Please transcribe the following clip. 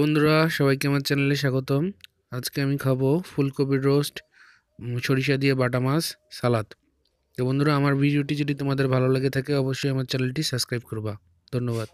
বন্ধুরা সবাইকে আমার চ্যানেলে স্বাগতম আজকে আমি খাবো ফুলকপির রোস্ট সরিষা দিয়ে বাটা মাছ সালাদ তো বন্ধুরা আমার ভিডিওটি যদি তোমাদের ভালো লাগে থাকে অবশ্যই আমার চ্যানেলটি সাবস্ক্রাইব করবা ধন্যবাদ